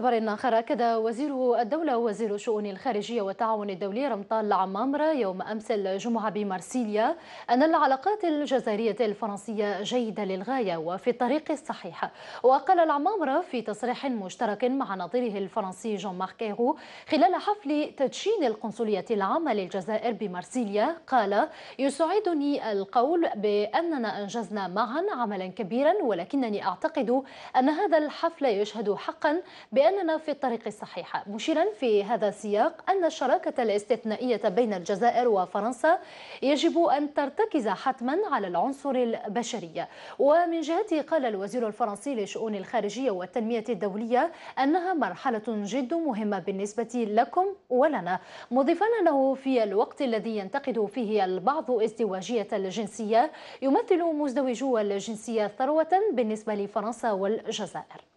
خبر آخر أكد وزير الدولة وزير شؤون الخارجية والتعاون الدولي رمطان العمامرة يوم أمس الجمعة بمارسيليا أن العلاقات الجزائرية الفرنسية جيدة للغاية وفي الطريق الصحيح وقال العمامرة في تصريح مشترك مع نظيره الفرنسي جون مارك إيرو خلال حفل تدشين القنصلية العامة للجزائر بمارسيليا قال يسعدني القول بأننا أنجزنا معا عملا كبيرا ولكنني أعتقد أن هذا الحفل يشهد حقا بأن بأننا في الطريق الصحيح مشيرا في هذا السياق أن الشراكة الاستثنائية بين الجزائر وفرنسا يجب أن ترتكز حتما على العنصر البشري ومن جهته قال الوزير الفرنسي لشؤون الخارجية والتنمية الدولية أنها مرحلة جد مهمة بالنسبة لكم ولنا مضيفا أنه في الوقت الذي ينتقد فيه البعض ازدواجية الجنسية يمثل مزدوجو الجنسية ثروة بالنسبة لفرنسا والجزائر